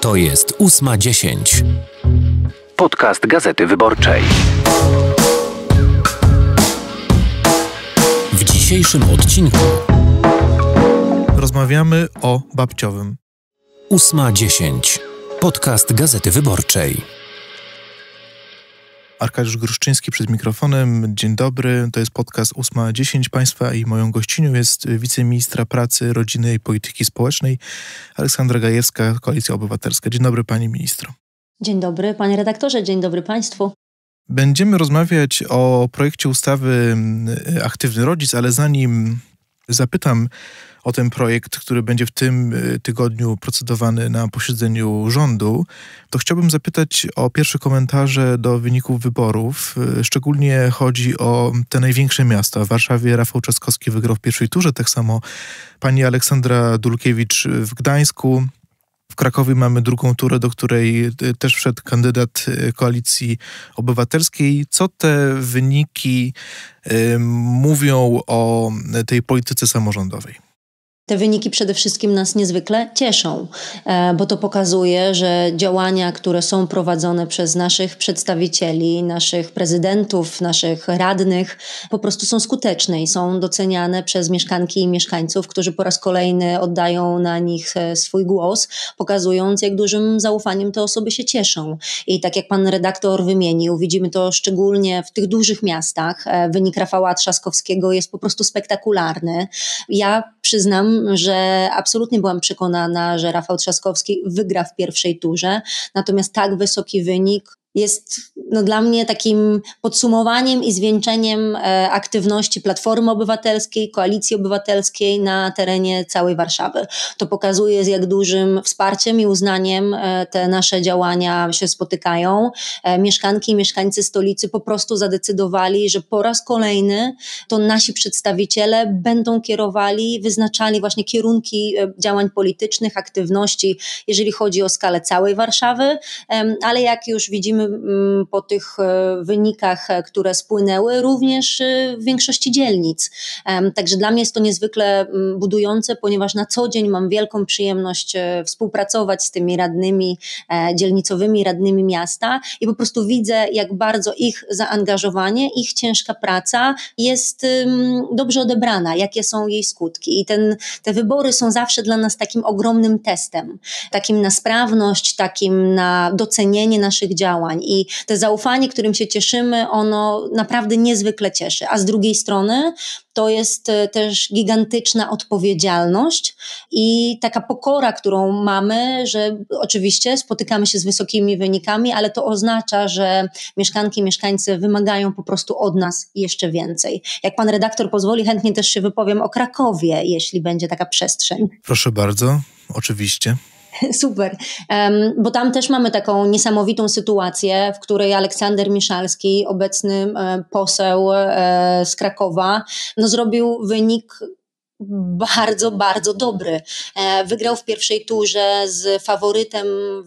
To jest 8.10. Podcast Gazety Wyborczej. W dzisiejszym odcinku rozmawiamy o babciowym. 8.10. Podcast Gazety Wyborczej. Arkadiusz Gruszczyński przed mikrofonem. Dzień dobry, to jest podcast 8.10 Państwa i moją gościnią jest wiceministra pracy, rodziny i polityki społecznej Aleksandra Gajewska, Koalicja Obywatelska. Dzień dobry Pani Ministro. Dzień dobry Panie Redaktorze, dzień dobry Państwu. Będziemy rozmawiać o projekcie ustawy mm, Aktywny Rodzic, ale zanim zapytam o ten projekt, który będzie w tym y, tygodniu procedowany na posiedzeniu rządu, to chciałbym zapytać o pierwsze komentarze do wyników wyborów. Y, szczególnie chodzi o te największe miasta. W Warszawie Rafał Czaskowski wygrał w pierwszej turze, tak samo pani Aleksandra Dulkiewicz w Gdańsku. W Krakowie mamy drugą turę, do której y, też wszedł kandydat koalicji obywatelskiej. Co te wyniki y, mówią o tej polityce samorządowej? Te wyniki przede wszystkim nas niezwykle cieszą, e, bo to pokazuje, że działania, które są prowadzone przez naszych przedstawicieli, naszych prezydentów, naszych radnych, po prostu są skuteczne i są doceniane przez mieszkanki i mieszkańców, którzy po raz kolejny oddają na nich e, swój głos, pokazując, jak dużym zaufaniem te osoby się cieszą. I tak jak pan redaktor wymienił, widzimy to szczególnie w tych dużych miastach. E, wynik Rafała Trzaskowskiego jest po prostu spektakularny. Ja przyznam, że absolutnie byłam przekonana, że Rafał Trzaskowski wygra w pierwszej turze, natomiast tak wysoki wynik jest no, dla mnie takim podsumowaniem i zwieńczeniem e, aktywności Platformy Obywatelskiej, Koalicji Obywatelskiej na terenie całej Warszawy. To pokazuje, z jak dużym wsparciem i uznaniem e, te nasze działania się spotykają. E, mieszkanki i mieszkańcy stolicy po prostu zadecydowali, że po raz kolejny to nasi przedstawiciele będą kierowali, wyznaczali właśnie kierunki e, działań politycznych, aktywności, jeżeli chodzi o skalę całej Warszawy, ale jak już widzimy, jesteśmy po tych e, wynikach, e, które spłynęły, również e, w większości dzielnic. Także dla mnie jest to niezwykle budujące, ponieważ na co dzień mam wielką przyjemność współpracować z tymi radnymi, dzielnicowymi radnymi miasta i po prostu widzę, jak bardzo ich zaangażowanie, ich ciężka praca jest dobrze odebrana, jakie są jej skutki. I ten, te wybory są zawsze dla nas takim ogromnym testem, takim na sprawność, takim na docenienie naszych działań działań i to zaufanie, którym się cieszymy, ono naprawdę niezwykle cieszy. A z drugiej strony to jest e, też gigantyczna odpowiedzialność i taka pokora, którą mamy, że oczywiście spotykamy się z wysokimi wynikami, ale to oznacza, że mieszkanki, mieszkańcy wymagają po prostu od nas jeszcze więcej. Jak pan redaktor pozwoli, chętnie też się wypowiem o Krakowie, jeśli będzie taka przestrzeń. Proszę bardzo, oczywiście. Super, bo tam też mamy taką niesamowitą sytuację, w której Aleksander Miszalski, obecny poseł e, z Krakowa, no zrobił wynik bardzo, bardzo dobry. E, wygrał w pierwszej turze z faworytem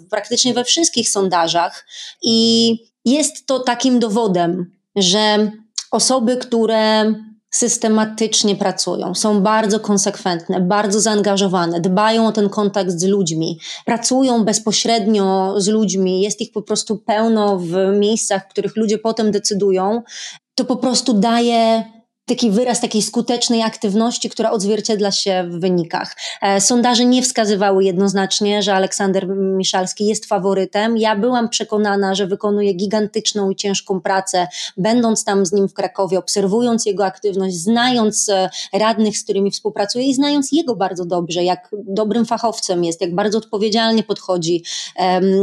praktycznie we wszystkich sondażach i jest to takim dowodem, że osoby, które systematycznie pracują, są bardzo konsekwentne, bardzo zaangażowane, dbają o ten kontakt z ludźmi, pracują bezpośrednio z ludźmi, jest ich po prostu pełno w miejscach, w których ludzie potem decydują, to po prostu daje taki wyraz takiej skutecznej aktywności, która odzwierciedla się w wynikach. E, sondaże nie wskazywały jednoznacznie, że Aleksander Miszalski jest faworytem. Ja byłam przekonana, że wykonuje gigantyczną i ciężką pracę, będąc tam z nim w Krakowie, obserwując jego aktywność, znając e, radnych, z którymi współpracuje i znając jego bardzo dobrze, jak dobrym fachowcem jest, jak bardzo odpowiedzialnie podchodzi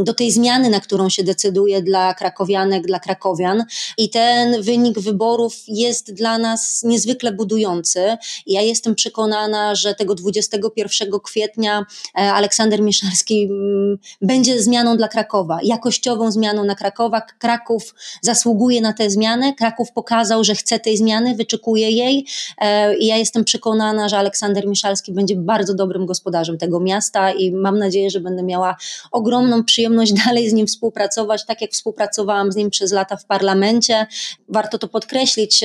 do tej zmiany, na którą się decyduje dla krakowianek, dla krakowian. I ten wynik wyborów jest dla nas niezwykle budujący. Ja jestem przekonana, że tego 21 kwietnia e, Aleksander Mieszarski mm, będzie zmianą dla Krakowa, jakościową zmianą na Krakowa. Kraków zasługuje na te zmiany. Kraków pokazał, że chce tej zmiany, wyczekuje jej. E, I ja jestem przekonana, że Aleksander Miszalski będzie bardzo dobrym gospodarzem tego miasta i mam nadzieję, że będę miała ogromną przyjemność dalej z nim współpracować, tak jak współpracowałam z nim przez lata w parlamencie. Warto to podkreślić.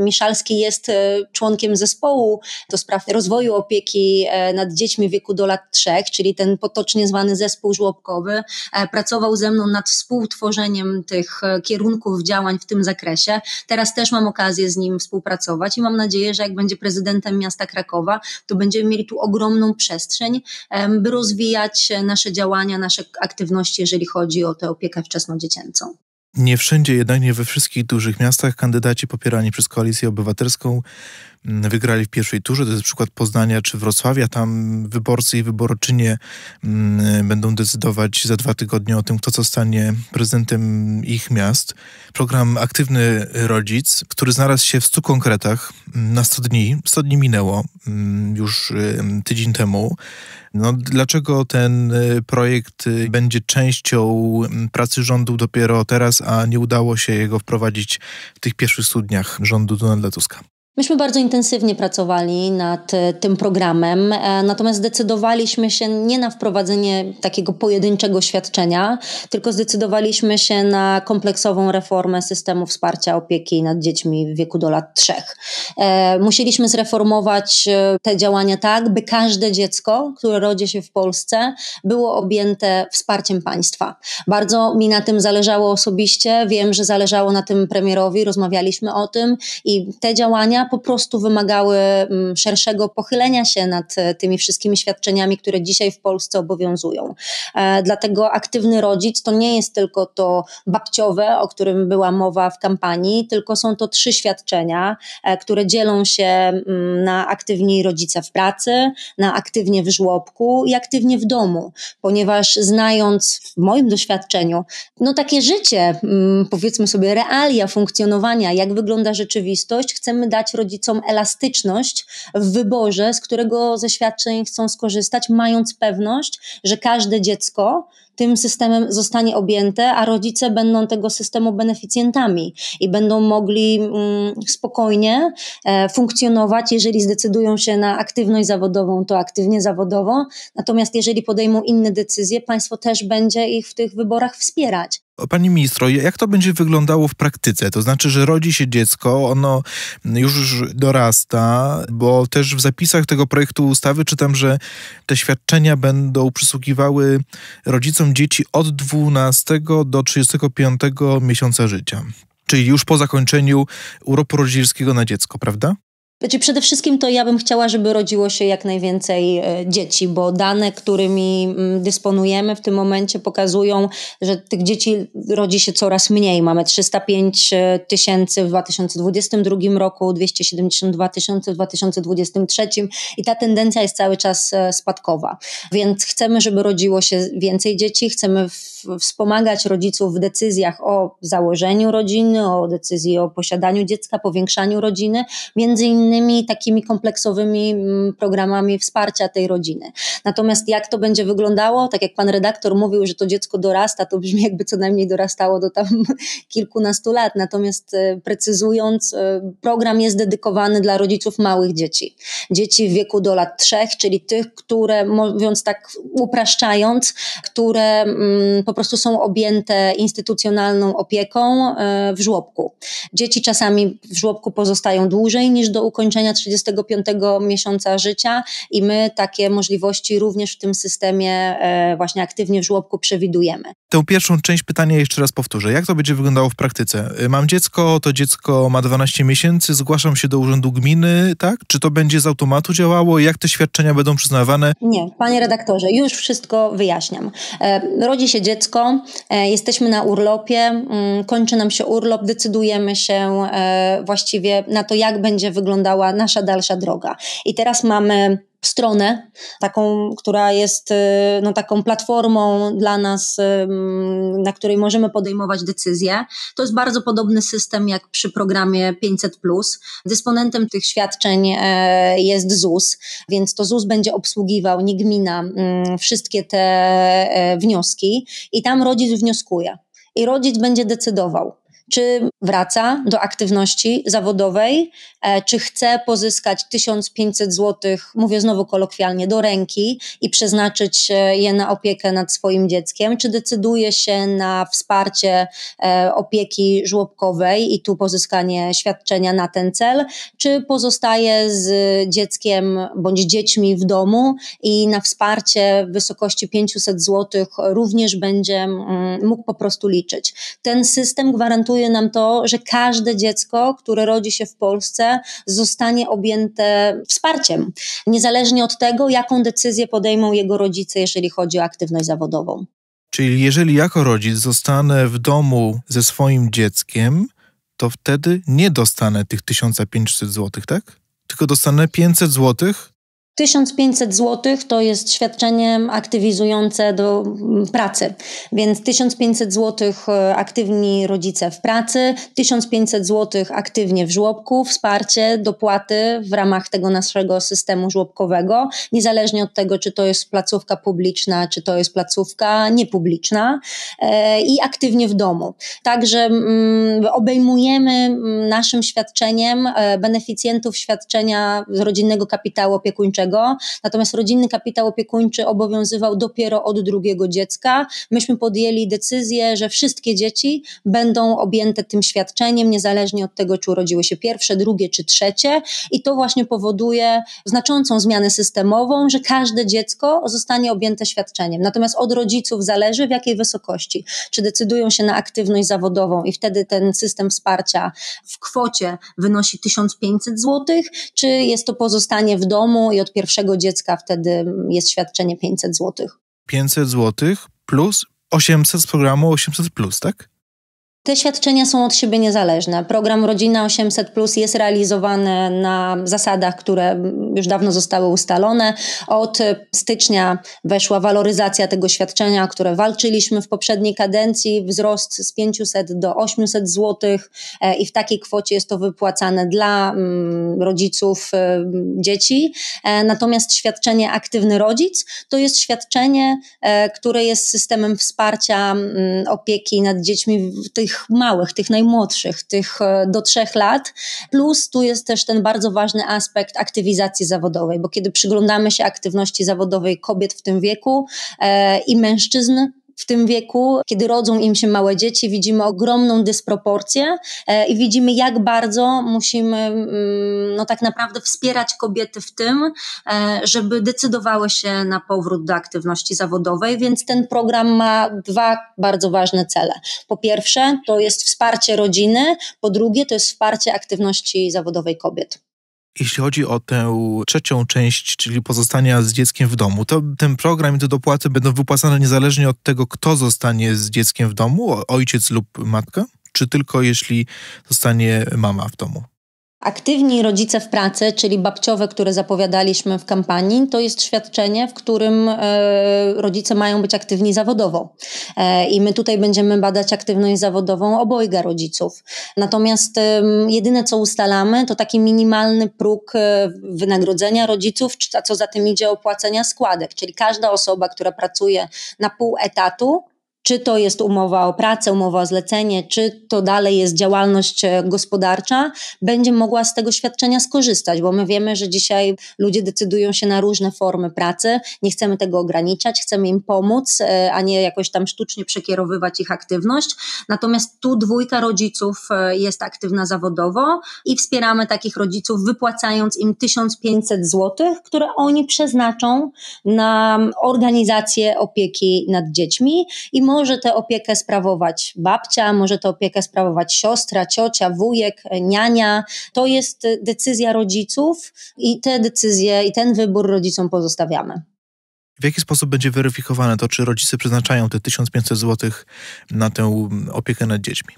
Miszalski Michalski jest e, członkiem zespołu do spraw rozwoju opieki e, nad dziećmi w wieku do lat trzech, czyli ten potocznie zwany zespół żłobkowy. E, pracował ze mną nad współtworzeniem tych kierunków działań w tym zakresie. Teraz też mam okazję z nim współpracować i mam nadzieję, że jak będzie prezydentem miasta Krakowa, to będziemy mieli tu ogromną przestrzeń, by rozwijać nasze działania, nasze aktywności, jeżeli chodzi o tę opiekę wczesnodziecięcą. Nie wszędzie, jednak nie we wszystkich dużych miastach, kandydaci popierani przez koalicję obywatelską wygrali w pierwszej turze. To jest przykład Poznania czy Wrocławia. Tam wyborcy i wyborczynie mm, będą decydować za dwa tygodnie o tym, kto zostanie prezydentem ich miast. Program Aktywny Rodzic, który znalazł się w 100 konkretach mm, na 100 dni. 100 dni minęło mm, już tydzień temu. No, dlaczego ten y, projekt y, będzie częścią pracy rządu dopiero teraz, a nie udało się jego wprowadzić w tych pierwszych studniach rządu Donalda Tuska? Myśmy bardzo intensywnie pracowali nad e, tym programem, e, natomiast zdecydowaliśmy się nie na wprowadzenie takiego pojedynczego świadczenia, tylko zdecydowaliśmy się na kompleksową reformę systemu wsparcia opieki nad dziećmi w wieku do lat trzech. E, musieliśmy zreformować te działania tak, by każde dziecko, które rodzi się w Polsce, było objęte wsparciem państwa. Bardzo mi na tym zależało osobiście, wiem, że zależało na tym premierowi, rozmawialiśmy o tym i te działania po prostu wymagały mm, szerszego pochylenia się nad e, tymi wszystkimi świadczeniami, które dzisiaj w Polsce obowiązują. E, dlatego aktywny rodzic to nie jest tylko to babciowe, o którym była mowa w kampanii, tylko są to trzy świadczenia, e, które dzielą się mm, na aktywni rodzice w pracy, na aktywnie w żłobku i aktywnie w domu, ponieważ znając w moim doświadczeniu, no takie życie, mm, powiedzmy sobie, realia funkcjonowania, jak wygląda rzeczywistość, chcemy dać rodzicom elastyczność w wyborze, z którego ze świadczeń chcą skorzystać, mając pewność, że każde dziecko tym systemem zostanie objęte, a rodzice będą tego systemu beneficjentami i będą mogli mm, spokojnie e, funkcjonować, jeżeli zdecydują się na aktywność zawodową, to aktywnie zawodowo. Natomiast jeżeli podejmą inne decyzje, państwo też będzie ich w tych wyborach wspierać. Pani ministro, jak to będzie wyglądało w praktyce? To znaczy, że rodzi się dziecko, ono już dorasta, bo też w zapisach tego projektu ustawy czytam, że te świadczenia będą przysługiwały rodzicom dzieci od 12 do 35 miesiąca życia, czyli już po zakończeniu urlopu rodzicielskiego na dziecko, prawda? Znaczy przede wszystkim to ja bym chciała, żeby rodziło się jak najwięcej e, dzieci, bo dane, którymi mm, dysponujemy w tym momencie pokazują, że tych dzieci rodzi się coraz mniej. Mamy 305 e, tysięcy w 2022 roku, 272 tysiące w 2023 i ta tendencja jest cały czas e, spadkowa. Więc chcemy, żeby rodziło się więcej dzieci, chcemy wspomagać rodziców w decyzjach o założeniu rodziny, o decyzji o posiadaniu dziecka, powiększaniu rodziny, między innymi innymi takimi kompleksowymi mm, programami wsparcia tej rodziny. Natomiast jak to będzie wyglądało, tak jak pan redaktor mówił, że to dziecko dorasta, to brzmi jakby co najmniej dorastało do tam kilkunastu lat. Natomiast e, precyzując, e, program jest dedykowany dla rodziców małych dzieci. Dzieci w wieku do lat trzech, czyli tych, które, mówiąc tak upraszczając, które mm, po prostu są objęte instytucjonalną opieką e, w żłobku. Dzieci czasami w żłobku pozostają dłużej niż do ukończenia ukończenia 35 miesiąca życia i my takie możliwości również w tym systemie e, właśnie aktywnie w żłobku przewidujemy. Tę pierwszą część pytania jeszcze raz powtórzę. Jak to będzie wyglądało w praktyce? Y, mam dziecko, to dziecko ma 12 miesięcy, zgłaszam się do urzędu gminy, tak? Czy to będzie z automatu działało? Jak te świadczenia będą przyznawane? Nie, panie redaktorze, już wszystko wyjaśniam. E, rodzi się dziecko, e, jesteśmy na urlopie, mm, kończy nam się urlop, decydujemy się właściwie na to, jak będzie wyglądała wyglądała nasza dalsza droga. I teraz mamy stronę, taką, która jest y, no, taką platformą dla nas, y, na której możemy podejmować decyzje. To jest bardzo podobny system jak przy programie 500. Dysponentem tych świadczeń e, jest ZUS, więc to ZUS będzie obsługiwał, nie gmina, wszystkie te e, wnioski i tam rodzic wnioskuje i rodzic będzie decydował czy wraca do aktywności zawodowej, e, czy chce pozyskać 1500 zł, mówię znowu kolokwialnie, do ręki i przeznaczyć e, je na opiekę nad swoim dzieckiem, czy decyduje się na wsparcie e, opieki żłobkowej i tu pozyskanie świadczenia na ten cel, czy pozostaje z dzieckiem bądź dziećmi w domu i na wsparcie w wysokości 500 zł również będzie mm, mógł po prostu liczyć. Ten system gwarantuje, gwarantuje nam to, że każde dziecko, które rodzi się w Polsce, zostanie objęte wsparciem, niezależnie od tego, jaką decyzję podejmą jego rodzice, jeżeli chodzi o aktywność zawodową. Czyli jeżeli jako rodzic zostanę w domu ze swoim dzieckiem, to wtedy nie dostanę tych 1500 zł, tak? Tylko dostanę 500 złotych 1500 zł to jest świadczenie aktywizujące do mm, pracy, więc 1500 zł e, aktywni rodzice w pracy, 1500 zł aktywnie w żłobku, wsparcie, dopłaty w ramach tego naszego systemu żłobkowego, niezależnie od tego, czy to jest placówka publiczna, czy to jest placówka niepubliczna e, i aktywnie w domu. Także mm, obejmujemy mm, naszym świadczeniem e, beneficjentów świadczenia rodzinnego kapitału opiekuńczego opiekuńczego, natomiast rodzinny kapitał opiekuńczy obowiązywał dopiero od drugiego dziecka. Myśmy podjęli decyzję, że wszystkie dzieci będą objęte tym świadczeniem, niezależnie od tego, czy urodziły się pierwsze, drugie czy trzecie, i to właśnie powoduje znaczącą zmianę systemową, że każde dziecko zostanie objęte świadczeniem. Natomiast od rodziców zależy, w jakiej wysokości, czy decydują się na aktywność zawodową i wtedy ten system wsparcia w kwocie wynosi 1500 zł, czy jest to pozostanie w domu i od pierwszego dziecka wtedy jest świadczenie 500 zł. 500 zł plus 800 z programu 800, plus, tak? Te świadczenia są od siebie niezależne. Program Rodzina 800 Plus jest realizowany na zasadach, które już dawno zostały ustalone. Od stycznia weszła waloryzacja tego świadczenia, o które walczyliśmy w poprzedniej kadencji, wzrost z 500 do 800 zł e, i w takiej kwocie jest to wypłacane dla mm, rodziców e, dzieci. E, natomiast świadczenie aktywny rodzic to jest świadczenie, które jest systemem wsparcia mm, opieki nad dziećmi w tych tych małych, tych najmłodszych, tych e, do trzech lat. Plus tu jest też ten bardzo ważny aspekt aktywizacji zawodowej, bo kiedy przyglądamy się aktywności zawodowej kobiet w tym wieku e, i mężczyzn, w tym wieku, kiedy rodzą im się małe dzieci, widzimy ogromną dysproporcję e, i widzimy, jak bardzo musimy mm, no, tak naprawdę wspierać kobiety w tym, e, żeby decydowały się na powrót do aktywności zawodowej, więc ten program ma dwa bardzo ważne cele. Po pierwsze, to jest wsparcie rodziny, po drugie, to jest wsparcie aktywności zawodowej kobiet. Jeśli chodzi o tę trzecią część, czyli pozostania z dzieckiem w domu, to ten program i te dopłaty będą wypłacane niezależnie od tego, kto zostanie z dzieckiem w domu, ojciec lub matka, czy tylko jeśli zostanie mama w domu? Aktywni rodzice w pracy, czyli babciowe, które zapowiadaliśmy w kampanii, to jest świadczenie, w którym e, rodzice mają być aktywni zawodowo. E, I my tutaj będziemy badać aktywność zawodową obojga rodziców. Natomiast jedyne, co ustalamy, to taki minimalny próg e, wynagrodzenia rodziców, a co za tym idzie opłacenia składek. Czyli każda osoba, która pracuje na pół etatu, czy to jest umowa o pracę, umowa o zlecenie, czy to dalej jest działalność e, gospodarcza, będzie mogła z tego świadczenia skorzystać, bo my wiemy, że dzisiaj ludzie decydują się na różne formy pracy, nie chcemy tego ograniczać, chcemy im pomóc, e, a nie jakoś tam sztucznie przekierowywać ich aktywność. Natomiast tu dwójka rodziców e, jest aktywna zawodowo i wspieramy takich rodziców, wypłacając im 1500 zł, które oni przeznaczą na organizację opieki nad dziećmi i może tę opiekę sprawować babcia, może tę opiekę sprawować siostra, ciocia, wujek, niania. To jest decyzja rodziców i te decyzje i ten wybór rodzicom pozostawiamy. W jaki sposób będzie weryfikowane to, czy rodzice przeznaczają te 1500 zł na tę opiekę nad dziećmi?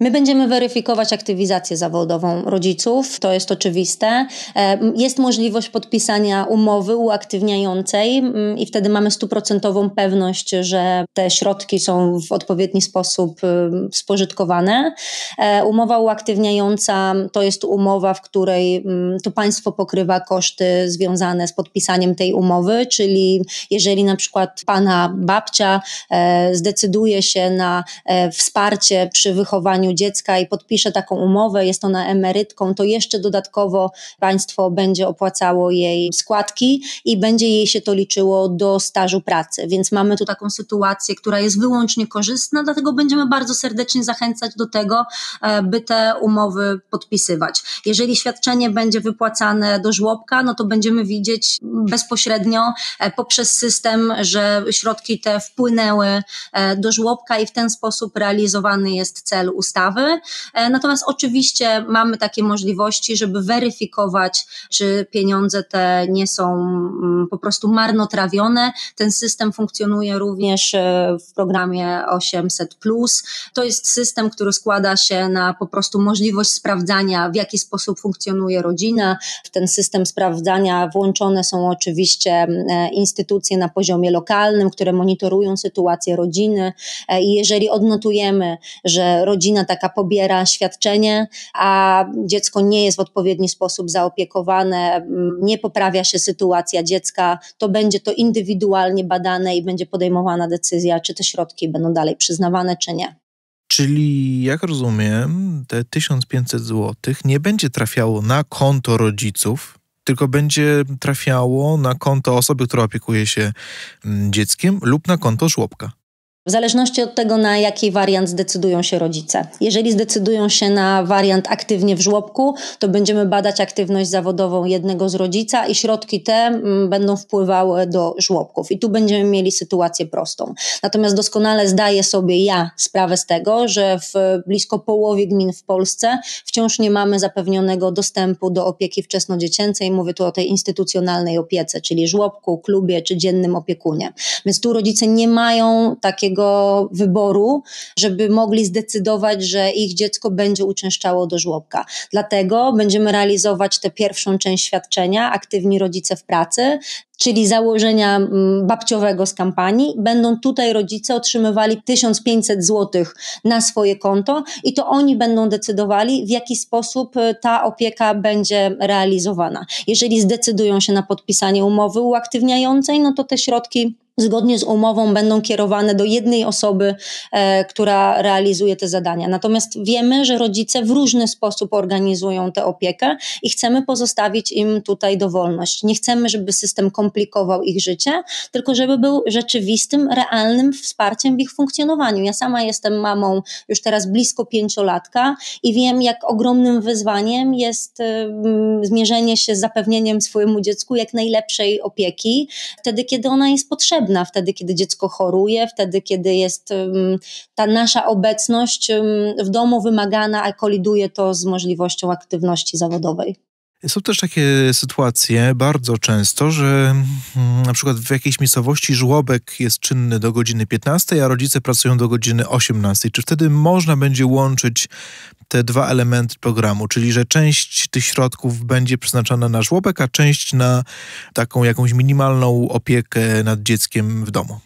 My będziemy weryfikować aktywizację zawodową rodziców, to jest oczywiste. E, jest możliwość podpisania umowy uaktywniającej mm, i wtedy mamy stuprocentową pewność, że te środki są w odpowiedni sposób y, spożytkowane. E, umowa uaktywniająca to jest umowa, w której mm, to państwo pokrywa koszty związane z podpisaniem tej umowy, czyli jeżeli na przykład pana babcia e, zdecyduje się na wsparcie przy wychowaniu wychowaniu dziecka i podpisze taką umowę, jest ona emerytką, to jeszcze dodatkowo państwo będzie opłacało jej składki i będzie jej się to liczyło do stażu pracy. Więc mamy tu taką sytuację, która jest wyłącznie korzystna, dlatego będziemy bardzo serdecznie zachęcać do tego, e, by te umowy podpisywać. Jeżeli świadczenie będzie wypłacane do żłobka, no to będziemy widzieć bezpośrednio e, poprzez system, że środki te wpłynęły e, do żłobka i w ten sposób realizowany jest cel ustawy ustawy. E, natomiast oczywiście mamy takie możliwości, żeby weryfikować, czy pieniądze te nie są mm, po prostu marnotrawione. Ten system funkcjonuje również e, w programie 800. To jest system, który składa się na po prostu możliwość sprawdzania, w jaki sposób funkcjonuje rodzina. W ten system sprawdzania włączone są oczywiście mm, e, instytucje na poziomie lokalnym, które monitorują sytuację rodziny. I jeżeli odnotujemy, że rodzina taka pobiera świadczenie, a dziecko nie jest w odpowiedni sposób zaopiekowane, mm, nie poprawia się sytuacja dziecka, to będzie to indywidualnie badane i będzie podejmowana decyzja, czy te środki będą dalej przyznawane, czy nie. Czyli, jak rozumiem, te 1500 zł nie będzie trafiało na konto rodziców, tylko będzie trafiało na konto osoby, która opiekuje się mm, dzieckiem lub na konto żłobka w zależności od tego, na jaki wariant zdecydują się rodzice. Jeżeli zdecydują się na wariant aktywnie w żłobku, to będziemy badać aktywność zawodową jednego z rodzica i środki te mm, będą wpływały do żłobków. I tu będziemy mieli sytuację prostą. Natomiast doskonale zdaję sobie ja sprawę z tego, że w blisko połowie gmin w Polsce wciąż nie mamy zapewnionego dostępu do opieki wczesnodziecięcej. Mówię tu o tej instytucjonalnej opiece, czyli żłobku, klubie czy dziennym opiekunie. Więc tu rodzice nie mają takiego takiego wyboru, żeby mogli zdecydować, że ich dziecko będzie uczęszczało do żłobka. Dlatego będziemy realizować tę pierwszą część świadczenia, aktywni rodzice w pracy, czyli założenia mm, babciowego z kampanii. Będą tutaj rodzice otrzymywali 1500 zł na swoje konto i to oni będą decydowali, w jaki sposób y, ta opieka będzie realizowana. Jeżeli zdecydują się na podpisanie umowy uaktywniającej, no to te środki zgodnie z umową będą kierowane do jednej osoby, e, która realizuje te zadania. Natomiast wiemy, że rodzice w różny sposób organizują tę opiekę i chcemy pozostawić im tutaj dowolność. Nie chcemy, żeby system komplikował ich życie, tylko żeby był rzeczywistym, realnym wsparciem w ich funkcjonowaniu. Ja sama jestem mamą już teraz blisko pięciolatka i wiem, jak ogromnym wyzwaniem jest e, zmierzenie się z zapewnieniem swojemu dziecku jak najlepszej opieki, wtedy, kiedy ona jest potrzebna potrzebna wtedy, kiedy dziecko choruje, wtedy, kiedy jest ta nasza obecność w domu wymagana, a koliduje to z możliwością aktywności zawodowej. Są też takie sytuacje bardzo często, że mm, na przykład w jakiejś miejscowości żłobek jest czynny do godziny 15, a rodzice pracują do godziny 18. Czy wtedy można będzie łączyć te dwa elementy programu, czyli że część tych środków będzie przeznaczana na żłobek, a część na taką jakąś minimalną opiekę nad dzieckiem w domu?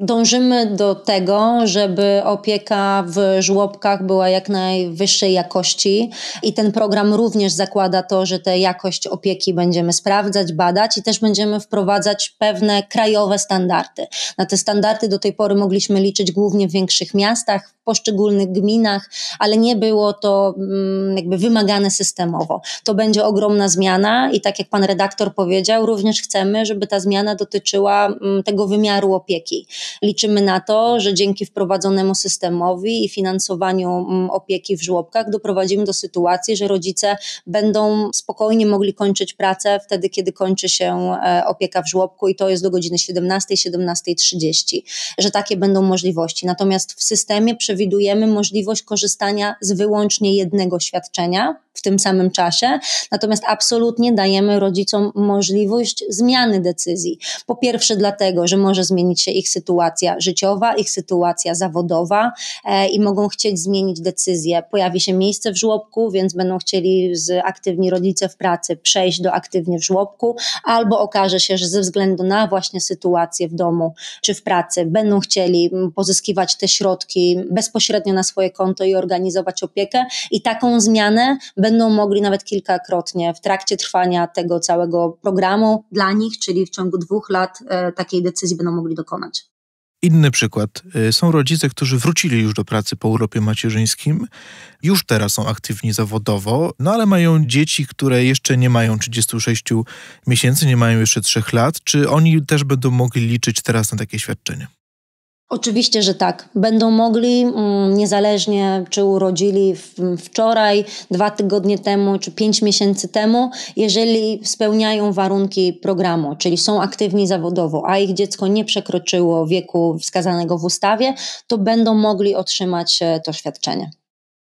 Dążymy do tego, żeby opieka w żłobkach była jak najwyższej jakości i ten program również zakłada to, że tę jakość opieki będziemy sprawdzać, badać i też będziemy wprowadzać pewne krajowe standardy. Na te standardy do tej pory mogliśmy liczyć głównie w większych miastach, w poszczególnych gminach, ale nie było to mm, jakby wymagane systemowo. To będzie ogromna zmiana i tak jak pan redaktor powiedział, również chcemy, żeby ta zmiana dotyczyła mm, tego wymiaru opieki. Liczymy na to, że dzięki wprowadzonemu systemowi i finansowaniu mm, opieki w żłobkach doprowadzimy do sytuacji, że rodzice będą spokojnie mogli kończyć pracę wtedy, kiedy kończy się e, opieka w żłobku i to jest do godziny 17, 17.30, że takie będą możliwości. Natomiast w systemie przewidujemy możliwość korzystania z wyłącznie jednego świadczenia w tym samym czasie, natomiast absolutnie dajemy rodzicom możliwość zmiany decyzji. Po pierwsze dlatego, że może zmienić się ich sytuacja, sytuacja życiowa, ich sytuacja zawodowa e, i mogą chcieć zmienić decyzję. Pojawi się miejsce w żłobku, więc będą chcieli z aktywni rodzice w pracy przejść do aktywnie w żłobku, albo okaże się, że ze względu na właśnie sytuację w domu czy w pracy będą chcieli pozyskiwać te środki bezpośrednio na swoje konto i organizować opiekę i taką zmianę będą mogli nawet kilkakrotnie w trakcie trwania tego całego programu dla nich, czyli w ciągu dwóch lat e, takiej decyzji będą mogli dokonać. Inny przykład. Y, są rodzice, którzy wrócili już do pracy po urlopie macierzyńskim, już teraz są aktywni zawodowo, no ale mają dzieci, które jeszcze nie mają 36 miesięcy, nie mają jeszcze 3 lat. Czy oni też będą mogli liczyć teraz na takie świadczenie? Oczywiście, że tak. Będą mogli mm, niezależnie, czy urodzili wczoraj, dwa tygodnie temu, czy pięć miesięcy temu, jeżeli spełniają warunki programu, czyli są aktywni zawodowo, a ich dziecko nie przekroczyło wieku wskazanego w ustawie, to będą mogli otrzymać e, to świadczenie.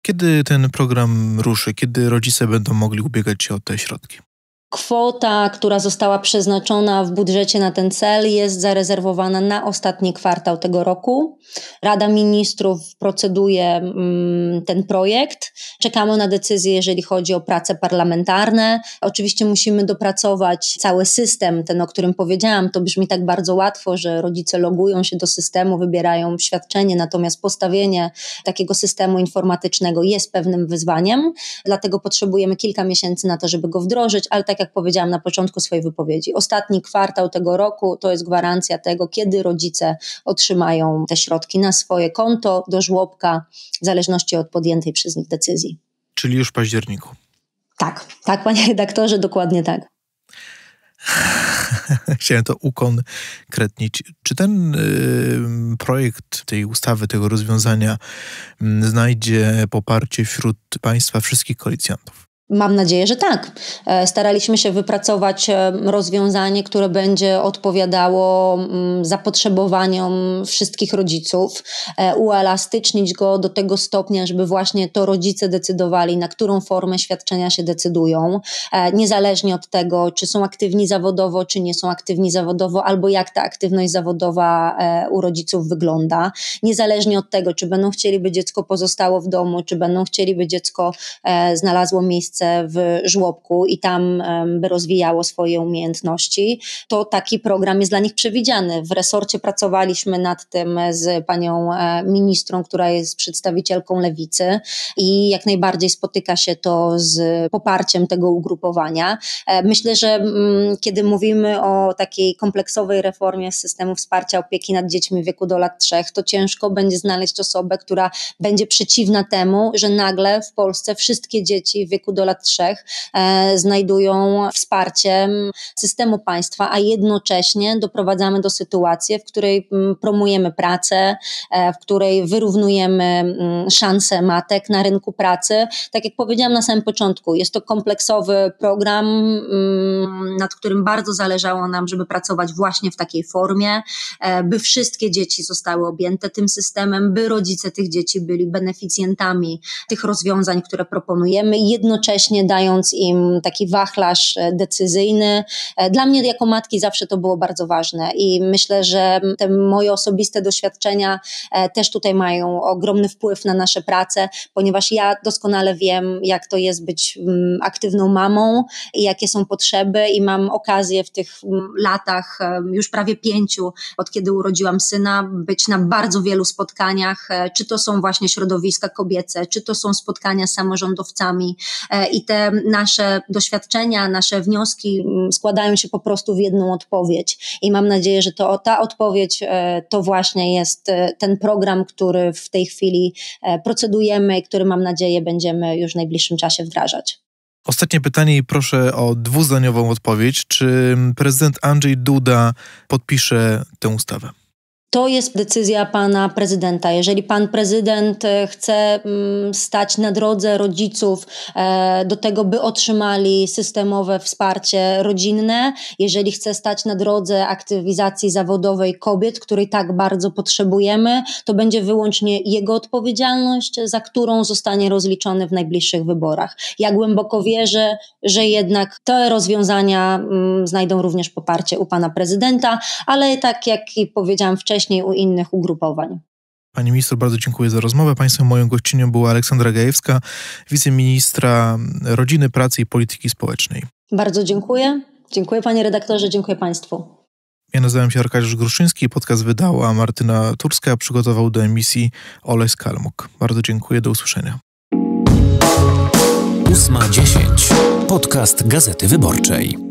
Kiedy ten program ruszy? Kiedy rodzice będą mogli ubiegać się o te środki? Kwota, która została przeznaczona w budżecie na ten cel, jest zarezerwowana na ostatni kwartał tego roku. Rada Ministrów proceduje mm, ten projekt. Czekamy na decyzję, jeżeli chodzi o prace parlamentarne. Oczywiście musimy dopracować cały system, ten o którym powiedziałam. To brzmi tak bardzo łatwo, że rodzice logują się do systemu, wybierają świadczenie, natomiast postawienie takiego systemu informatycznego jest pewnym wyzwaniem, dlatego potrzebujemy kilka miesięcy na to, żeby go wdrożyć, ale tak tak jak powiedziałam na początku swojej wypowiedzi, ostatni kwartał tego roku to jest gwarancja tego, kiedy rodzice otrzymają te środki na swoje konto, do żłobka, w zależności od podjętej przez nich decyzji. Czyli już w październiku. Tak, tak, panie redaktorze, dokładnie tak. Chciałem to ukonkretnić. Czy ten y, projekt tej ustawy, tego rozwiązania mm, znajdzie poparcie wśród państwa wszystkich koalicjantów? Mam nadzieję, że tak. E, staraliśmy się wypracować e, rozwiązanie, które będzie odpowiadało mm, zapotrzebowaniom wszystkich rodziców, e, uelastycznić go do tego stopnia, żeby właśnie to rodzice decydowali, na którą formę świadczenia się decydują, niezależnie od tego, czy są aktywni zawodowo, czy nie są aktywni zawodowo, albo jak ta aktywność zawodowa u rodziców wygląda, niezależnie od tego, czy będą chcieli, by dziecko pozostało w domu, czy będą chcieli, by dziecko znalazło miejsce, w żłobku i tam by rozwijało swoje umiejętności, to taki program jest dla nich przewidziany. W resorcie pracowaliśmy nad tym z panią e, ministrą, która jest przedstawicielką lewicy i jak najbardziej spotyka się to z poparciem tego ugrupowania. E, myślę, że kiedy mówimy o takiej kompleksowej reformie systemu wsparcia opieki nad dziećmi w wieku do lat trzech, to ciężko będzie znaleźć osobę, która będzie przeciwna temu, że nagle w Polsce wszystkie dzieci w wieku do lat trzech e, znajdują wsparciem systemu państwa, a jednocześnie doprowadzamy do sytuacji, w której mm, promujemy pracę, e, w której wyrównujemy mm, szanse matek na rynku pracy. Tak jak powiedziałam na samym początku, jest to kompleksowy program, mm, nad którym bardzo zależało nam, żeby pracować właśnie w takiej formie, e, by wszystkie dzieci zostały objęte tym systemem, by rodzice tych dzieci byli beneficjentami tych rozwiązań, które proponujemy, jednocześnie wcześnie, dając im taki wachlarz e, decyzyjny. E, dla mnie jako matki zawsze to było bardzo ważne i myślę, że te moje osobiste doświadczenia e, też tutaj mają ogromny wpływ na nasze prace, ponieważ ja doskonale wiem, jak to jest być mm, aktywną mamą i jakie są potrzeby i mam okazję w tych mm, latach, już prawie pięciu, od kiedy urodziłam syna, być na bardzo wielu spotkaniach, czy to są właśnie środowiska kobiece, czy to są spotkania z samorządowcami i te nasze doświadczenia, nasze wnioski mm, składają się po prostu w jedną odpowiedź. I mam nadzieję, że to ta odpowiedź e, to właśnie jest e, ten program, który w tej chwili e, procedujemy i który mam nadzieję będziemy już w najbliższym czasie wdrażać. Ostatnie pytanie i proszę o dwuzdaniową odpowiedź. Czy prezydent Andrzej Duda podpisze tę ustawę? to jest decyzja pana prezydenta. Jeżeli pan prezydent e, chce mm, stać na drodze rodziców e, do tego, by otrzymali systemowe wsparcie rodzinne, jeżeli chce stać na drodze aktywizacji zawodowej kobiet, której tak bardzo potrzebujemy, to będzie wyłącznie jego odpowiedzialność, za którą zostanie rozliczony w najbliższych wyborach. Ja głęboko wierzę, że jednak te rozwiązania mm, znajdą również poparcie u pana prezydenta, ale tak jak i powiedziałam wcześniej, wcześniej u innych ugrupowań. Pani minister, bardzo dziękuję za rozmowę. Państwem moją gościnią była Aleksandra Gajewska, wiceministra Rodziny, Pracy i Polityki Społecznej. Bardzo dziękuję. Dziękuję panie redaktorze, dziękuję państwu. Ja nazywam się Arkadiusz Gruszyński, podcast wydała Martyna Turska, przygotował do emisji Olej Skalmuk. Bardzo dziękuję, do usłyszenia. 8.10. Podcast Gazety Wyborczej.